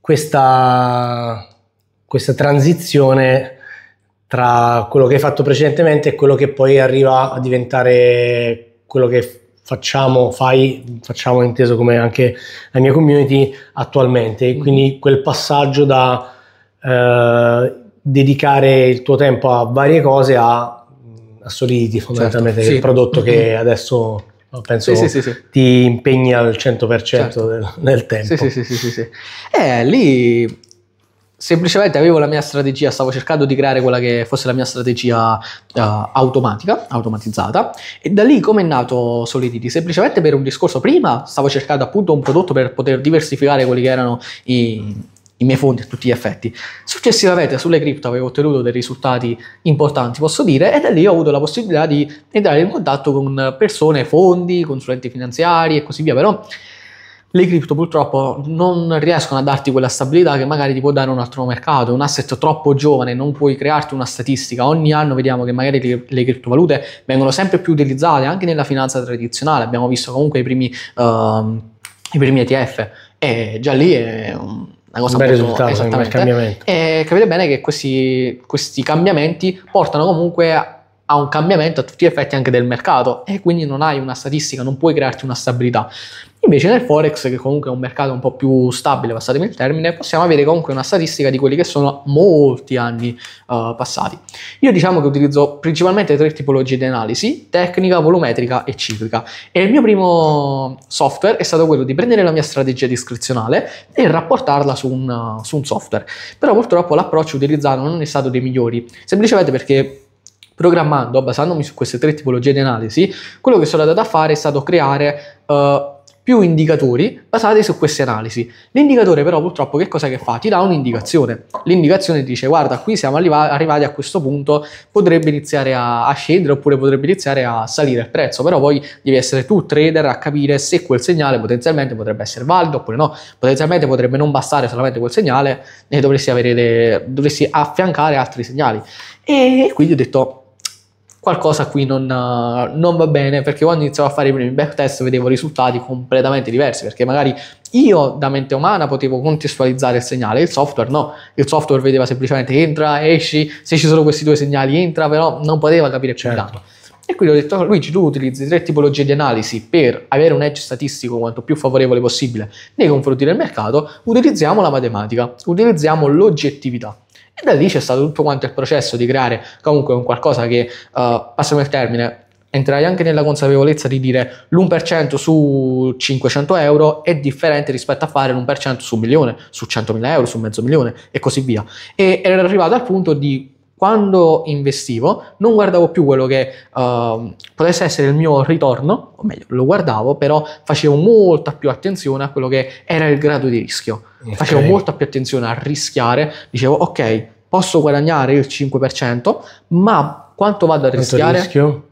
Questa, questa, transizione tra quello che hai fatto precedentemente e quello che poi arriva a diventare quello che facciamo, fai, facciamo inteso come anche la mia community attualmente, mm. quindi quel passaggio da eh, dedicare il tuo tempo a varie cose a, a Solidity fondamentalmente, certo, sì. il prodotto che mm-hmm. adesso Penso sì, sì, sì, ti impegni al 100% certo. del, nel tempo. Sì, sì, sì, sì, sì. Eh, lì semplicemente avevo la mia strategia, stavo cercando di creare quella che fosse la mia strategia uh, automatica, automatizzata e da lì come è nato Solidity? Semplicemente per un discorso, prima stavo cercando appunto un prodotto per poter diversificare quelli che erano i, i miei fondi a tutti gli effetti. Successivamente sulle cripto avevo ottenuto dei risultati importanti, posso dire, e da lì ho avuto la possibilità di entrare in contatto con persone, fondi, consulenti finanziari e così via, però le cripto purtroppo non riescono a darti quella stabilità che magari ti può dare un altro mercato, un asset troppo giovane, non puoi crearti una statistica. Ogni anno vediamo che magari le, criptovalute vengono sempre più utilizzate anche nella finanza tradizionale, abbiamo visto comunque i primi, uh, i primi ETF e già lì è un una cosa un bel risultato, un bel cambiamento. E capite bene che questi, questi cambiamenti portano comunque a ha un cambiamento a tutti gli effetti anche del mercato e quindi non hai una statistica, non puoi crearti una stabilità. Invece nel Forex, che comunque è un mercato un po' più stabile, passatemi il termine, possiamo avere comunque una statistica di quelli che sono molti anni uh, passati. Io diciamo che utilizzo principalmente tre tipologie di analisi, tecnica, volumetrica e ciclica. E il mio primo software è stato quello di prendere la mia strategia discrezionale e rapportarla su un, su un software. Però purtroppo l'approccio utilizzato non è stato dei migliori, semplicemente perché programmando, basandomi su queste tre tipologie di analisi, quello che sono andato a fare è stato creare... Uh, più indicatori basati su queste analisi. L'indicatore però purtroppo che cosa che fa? Ti dà un'indicazione. L'indicazione dice guarda qui siamo arrivati a questo punto, potrebbe iniziare a, a scendere oppure potrebbe iniziare a salire il prezzo, però poi devi essere tu trader a capire se quel segnale potenzialmente potrebbe essere valido oppure no, potenzialmente potrebbe non bastare solamente quel segnale e dovresti, avere, dovresti affiancare altri segnali. E quindi ho detto qualcosa qui non, eh, non, va bene perché quando iniziavo a fare i primi backtest vedevo risultati completamente diversi perché magari io da mente umana potevo contestualizzare il segnale, il software no, il software vedeva semplicemente entra, esci, se ci sono questi due segnali entra, però non poteva capire più certo. tanto. E quindi ho detto, Luigi, tu utilizzi tre tipologie di analisi per avere un edge statistico quanto più favorevole possibile nei confronti del mercato, utilizziamo la matematica, utilizziamo l'oggettività. E da lì c'è stato tutto quanto il processo di creare comunque un qualcosa che, uh, eh, passiamo il termine, entrai anche nella consapevolezza di dire l'1% su 500 euro è differente rispetto a fare l'1% su un milione, su 100.000 euro, su mezzo milione e così via. E ero arrivato al punto di quando investivo non guardavo più quello che uh, potesse essere il mio ritorno, o meglio, lo guardavo, però facevo molta più attenzione a quello che era il grado di rischio. Okay. Facevo molta più attenzione a rischiare, dicevo ok, posso guadagnare il 5%, ma quanto vado a rischiare? Rischio?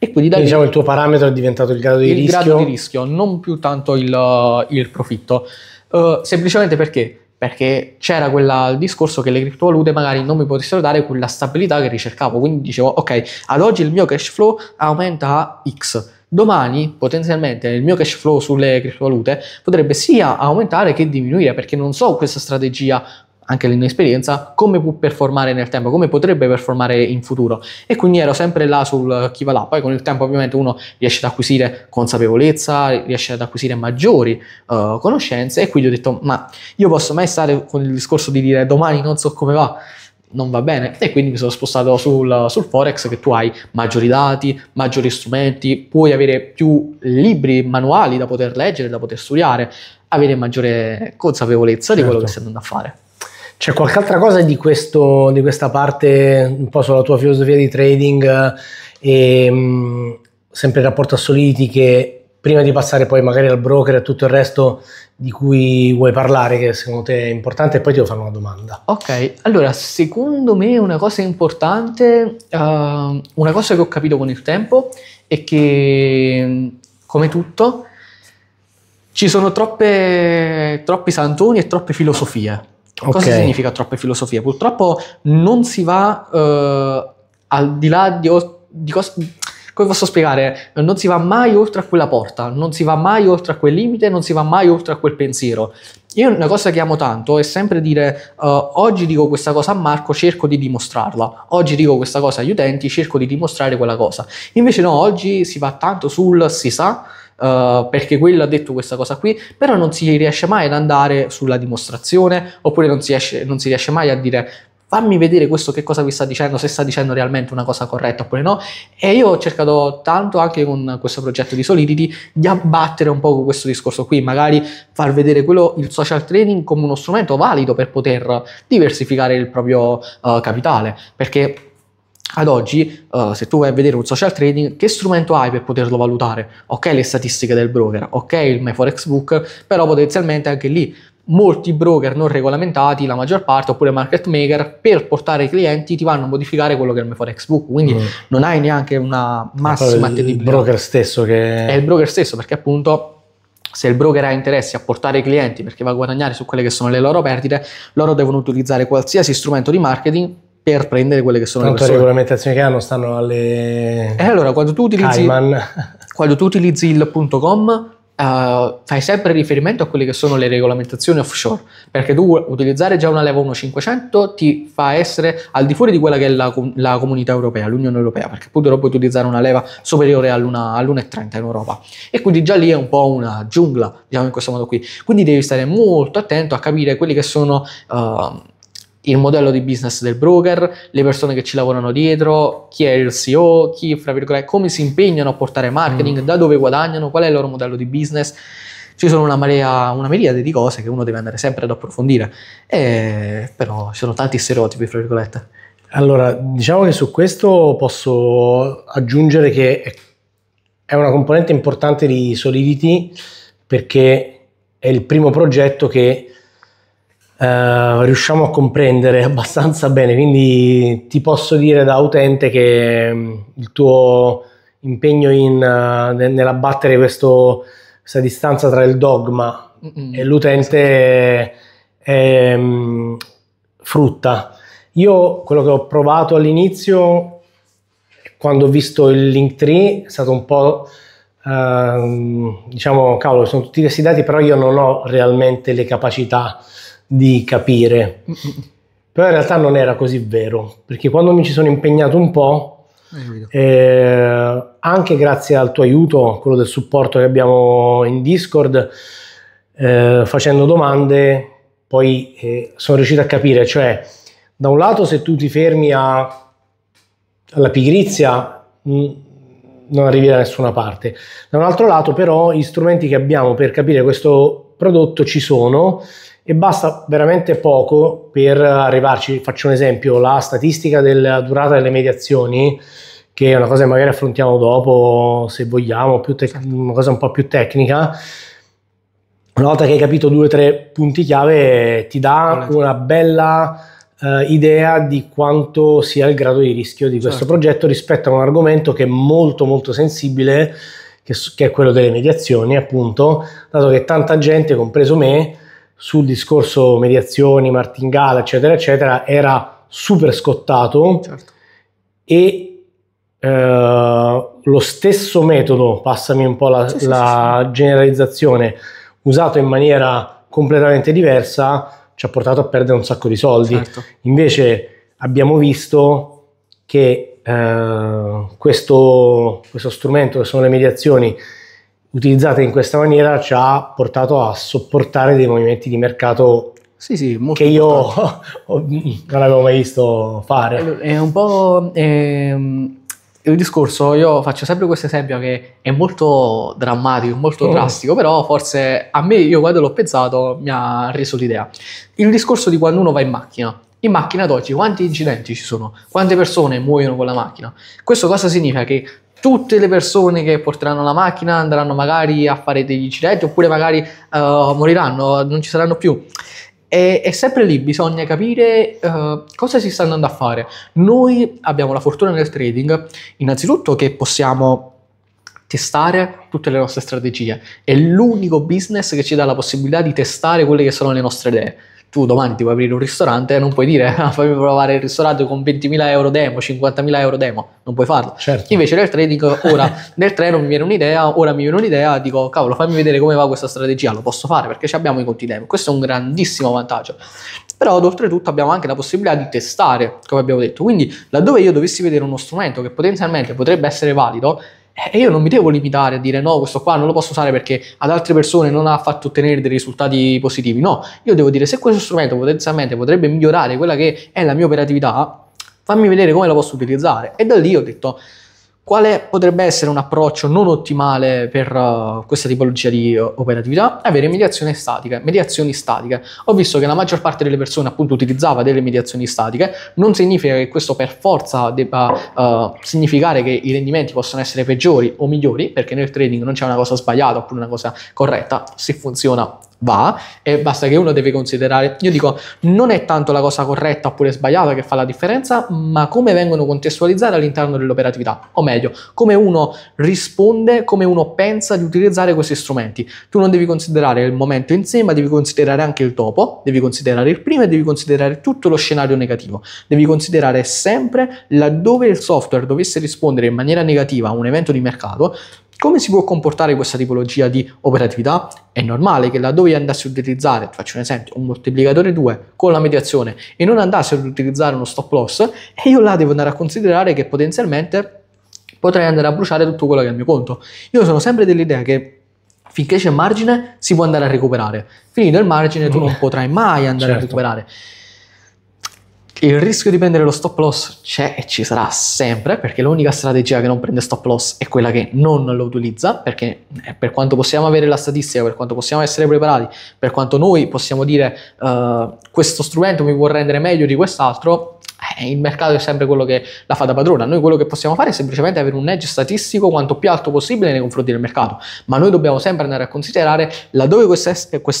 E quindi da quindi, diciamo il tuo parametro è diventato il grado di il rischio. Il grado di rischio, non più tanto il, il profitto. Uh, semplicemente perché perché c'era quel discorso che le criptovalute magari non mi potessero dare quella stabilità che ricercavo, quindi dicevo ok, ad oggi il mio cash flow aumenta a X, domani potenzialmente il mio cash flow sulle criptovalute potrebbe sia aumentare che diminuire perché non so questa strategia anche l'inesperienza, come può performare nel tempo, come potrebbe performare in futuro. E quindi ero sempre là sul chi va là. Poi con il tempo ovviamente uno riesce ad acquisire consapevolezza, riesce ad acquisire maggiori uh, conoscenze e quindi ho detto ma io posso mai stare con il discorso di dire domani non so come va non va bene e quindi mi sono spostato sul, sul, forex che tu hai maggiori dati, maggiori strumenti, puoi avere più libri, manuali da poter leggere, da poter studiare, avere maggiore consapevolezza certo. di quello certo. che stai andando a fare. C'è qualche altra cosa di, questo, di questa parte, un po' sulla tua filosofia di trading eh, e mm, sempre il rapporto a soliti che prima di passare poi magari al broker e tutto il resto di cui vuoi parlare che secondo te è importante e poi ti devo fare una domanda. Ok, allora secondo me una cosa importante, uh, una cosa che ho capito con il tempo è che come tutto ci sono troppe, troppi santoni e troppe filosofie Cosa significa troppe filosofie? Purtroppo non si va eh, al di là di, di cosa come posso spiegare? Non si va mai oltre a quella porta, non si va mai oltre a quel limite, non si va mai oltre a quel pensiero. Io una cosa che amo tanto è sempre dire uh, oggi dico questa cosa a Marco, cerco di dimostrarla, oggi dico questa cosa agli utenti, cerco di dimostrare quella cosa. Invece no, oggi si va tanto sul si sa, uh, perché quello ha detto questa cosa qui, però non si riesce mai ad andare sulla dimostrazione oppure non si, esce, non si riesce mai a dire fammi vedere questo che cosa vi sta dicendo, se sta dicendo realmente una cosa corretta oppure no. E io ho cercato tanto anche con questo progetto di Solidity di abbattere un po' questo discorso qui, magari far vedere quello, il social trading come uno strumento valido per poter diversificare il proprio uh, capitale, perché ad oggi, uh, se tu vai a vedere un social trading, che strumento hai per poterlo valutare? Ok, le statistiche del broker, ok, il MyForex Book, però potenzialmente anche lì molti broker non regolamentati, la maggior parte, oppure market maker, per portare i clienti ti vanno a modificare quello che è il Forex Book, quindi mm. non hai neanche una massima attenzione. Il broker stesso che... È il broker stesso, perché appunto se il broker ha interessi a portare i clienti perché va a guadagnare su quelle che sono le loro perdite, loro devono utilizzare qualsiasi strumento di marketing per prendere quelle che sono Tanto le persone. regolamentazioni che hanno stanno alle... E eh, allora, quando tu utilizzi, quando tu utilizzi il.com Uh, eh, fai sempre riferimento a quelle che sono le regolamentazioni offshore, perché tu utilizzare già una leva 1500 ti fa essere al di fuori di quella che è la, la comunità europea, l'Unione Europea, perché appunto puoi utilizzare una leva superiore all'1,30 all in Europa. E quindi già lì è un po' una giungla, diciamo in questo modo qui. Quindi devi stare molto attento a capire quelli che sono... Uh, il modello di business del broker, le persone che ci lavorano dietro, chi è il CEO, chi, fra virgolette, come si impegnano a portare marketing, mm. da dove guadagnano, qual è il loro modello di business. Ci sono una marea, una miriade di cose che uno deve andare sempre ad approfondire, e, eh, però ci sono tanti stereotipi, fra virgolette. Allora, diciamo che su questo posso aggiungere che è una componente importante di Solidity perché è il primo progetto che eh, riusciamo a comprendere abbastanza bene, quindi ti posso dire da utente che mm, il tuo impegno in, eh, nell'abbattere questo, questa distanza tra il dogma Mm-mm. e l'utente è, è, mm, frutta. Io quello che ho provato all'inizio, quando ho visto il link tree, è stato un po'... Ehm, diciamo, cavolo, sono tutti questi dati, però io non ho realmente le capacità di capire. Però in realtà non era così vero, perché quando mi ci sono impegnato un po', eh, anche grazie al tuo aiuto, quello del supporto che abbiamo in Discord, eh, facendo domande, poi eh, sono riuscito a capire, cioè da un lato se tu ti fermi a, alla pigrizia mh, mm, non arrivi da nessuna parte, da un altro lato però gli strumenti che abbiamo per capire questo prodotto ci sono e basta veramente poco per arrivarci. Faccio un esempio, la statistica della durata delle mediazioni, che è una cosa che magari affrontiamo dopo, se vogliamo, tec- certo. una cosa un po' più tecnica. Una volta che hai capito due o tre punti chiave, ti dà una bella eh, idea di quanto sia il grado di rischio di questo certo. progetto rispetto a un argomento che è molto molto sensibile, che, che è quello delle mediazioni, appunto, dato che tanta gente, compreso me, sul discorso mediazioni, martingale, eccetera, eccetera, era super scottato certo. e eh, lo stesso metodo, passami un po' la, sì, la sì, generalizzazione, usato in maniera completamente diversa, ci ha portato a perdere un sacco di soldi. Certo. Invece abbiamo visto che eh, questo, questo strumento che sono le mediazioni utilizzata in questa maniera ci ha portato a sopportare dei movimenti di mercato sì, sì, che io non avevo mai visto fare. È un po' ehm, è, il discorso, io faccio sempre questo esempio che è molto drammatico, molto mm. drastico, però forse a me, io quando l'ho pensato, mi ha reso l'idea. Il discorso di quando uno va in macchina. In macchina ad oggi quanti incidenti ci sono? Quante persone muoiono con la macchina? Questo cosa significa? Che tutte le persone che porteranno la macchina andranno magari a fare degli incidenti oppure magari uh, moriranno, non ci saranno più. E, e sempre lì bisogna capire uh, cosa si sta andando a fare. Noi abbiamo la fortuna nel trading, innanzitutto che possiamo testare tutte le nostre strategie. È l'unico business che ci dà la possibilità di testare quelle che sono le nostre idee tu domani ti vuoi aprire un ristorante e non puoi dire ah, fammi provare il ristorante con 20.000 euro demo, 50.000 euro demo, non puoi farlo. Certo. Invece nel trading ora nel treno mi viene un'idea, ora mi viene un'idea, dico cavolo fammi vedere come va questa strategia, lo posso fare perché abbiamo i conti demo, questo è un grandissimo vantaggio. Però oltretutto abbiamo anche la possibilità di testare, come abbiamo detto, quindi laddove io dovessi vedere uno strumento che potenzialmente potrebbe essere valido, e eh, io non mi devo limitare a dire no, questo qua non lo posso usare perché ad altre persone non ha fatto ottenere dei risultati positivi. No, io devo dire se questo strumento potenzialmente potrebbe migliorare quella che è la mia operatività, fammi vedere come lo posso utilizzare. E da lì ho detto quale potrebbe essere un approccio non ottimale per uh, questa tipologia di eh, operatività? Avere mediazioni statiche, mediazioni statiche. Ho visto che la maggior parte delle persone appunto utilizzava delle mediazioni statiche, non significa che questo per forza debba uh, significare che i rendimenti possano essere peggiori o migliori, perché nel trading non c'è una cosa sbagliata oppure una cosa corretta, se funziona va e basta che uno deve considerare, io dico non è tanto la cosa corretta oppure sbagliata che fa la differenza, ma come vengono contestualizzate all'interno dell'operatività, o meglio, come uno risponde, come uno pensa di utilizzare questi strumenti. Tu non devi considerare il momento in sé, ma devi considerare anche il dopo, devi considerare il prima e devi considerare tutto lo scenario negativo. Devi considerare sempre laddove il software dovesse rispondere in maniera negativa a un evento di mercato, come si può comportare questa tipologia di operatività? È normale che laddove andassi ad utilizzare, faccio un esempio, un moltiplicatore 2 con la mediazione e non andassi ad utilizzare uno stop loss, e io là devo andare a considerare che potenzialmente potrei andare a bruciare tutto quello che è il mio conto. Io sono sempre dell'idea che finché c'è margine si può andare a recuperare. Finito il margine tu non potrai mai andare certo. a recuperare. Il rischio di prendere lo stop loss c'è e ci sarà sempre perché l'unica strategia che non prende stop loss è quella che non lo utilizza perché eh, per quanto possiamo avere la statistica, per quanto possiamo essere preparati, per quanto noi possiamo dire uh, questo strumento mi può rendere meglio di quest'altro, eh, il mercato è sempre quello che la fa da padrona. Noi quello che possiamo fare è semplicemente avere un edge statistico quanto più alto possibile nei confronti del mercato, ma noi dobbiamo sempre andare a considerare laddove questo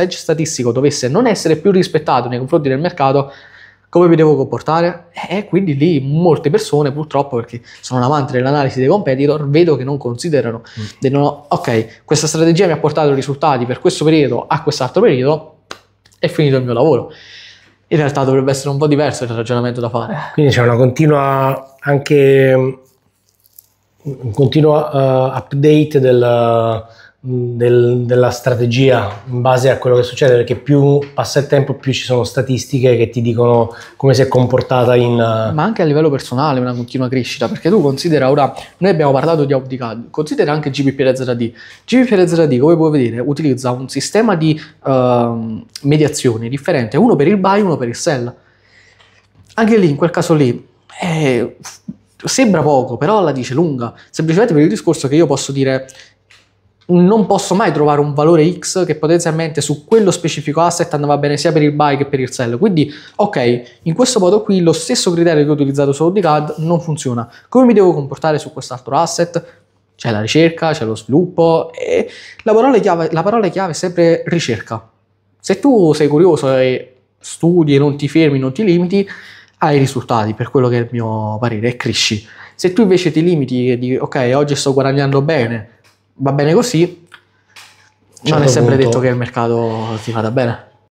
edge statistico dovesse non essere più rispettato nei confronti del mercato, come mi devo comportare? E eh, quindi lì molte persone, purtroppo, perché sono un amante dell'analisi dei competitor, vedo che non considerano, mm. dicono, ok, questa strategia mi ha portato risultati per questo periodo a quest'altro periodo, è finito il mio lavoro. In realtà dovrebbe essere un po' diverso il ragionamento da fare. Quindi c'è una continua anche mm, un continuo uh, update del, del, della strategia in base a quello che succede, perché più passa il tempo, più ci sono statistiche che ti dicono come si è comportata in... Eh, Ma anche a livello personale una continua crescita, perché tu considera ora, noi abbiamo parlato di AudiCAD, considera anche GPPRZD. GPPRZD, come puoi vedere, utilizza un sistema di uh, mediazione differente, uno per il buy, uno per il sell. Anche lì, in quel caso lì, eh, sembra poco, però la dice lunga, semplicemente per il discorso che io posso dire non posso mai trovare un valore X che potenzialmente su quello specifico asset andava bene sia per il buy che per il sell. Quindi, ok, in questo modo qui lo stesso criterio che ho utilizzato su AudiCAD non funziona. Come mi devo comportare su quest'altro asset? C'è la ricerca, c'è lo sviluppo e la parola chiave, la parola chiave è sempre ricerca. Se tu sei curioso e studi e non ti fermi, non ti limiti, hai risultati, per quello che è il mio parere, e cresci. Se tu invece ti limiti e dici, ok, oggi sto guadagnando bene, va bene così, non è certo sempre punto, detto che il mercato ti vada bene.